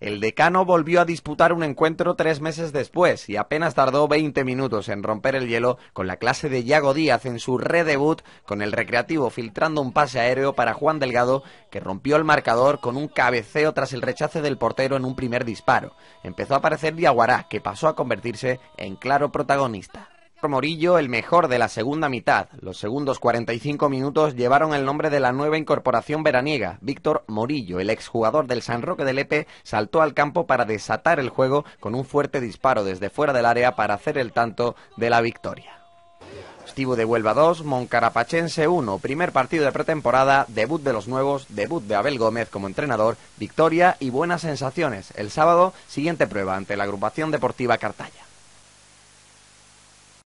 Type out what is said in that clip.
El decano volvió a disputar un encuentro tres meses después y apenas tardó 20 minutos en romper el hielo con la clase de Yago Díaz en su redebut con el Recreativo filtrando un pase aéreo para Juan Delgado que rompió el marcador con un cabeceo tras el rechace del portero en un primer disparo. Empezó a aparecer Diaguará que pasó a convertirse en claro protagonista. Morillo el mejor de la segunda mitad. Los segundos 45 minutos llevaron el nombre de la nueva incorporación veraniega. Víctor Morillo, el exjugador del San Roque del Epe, saltó al campo para desatar el juego con un fuerte disparo desde fuera del área para hacer el tanto de la victoria. Estivo de Huelva 2, Moncarapachense 1, primer partido de pretemporada, debut de los nuevos, debut de Abel Gómez como entrenador, victoria y buenas sensaciones. El sábado, siguiente prueba ante la agrupación deportiva Cartaya.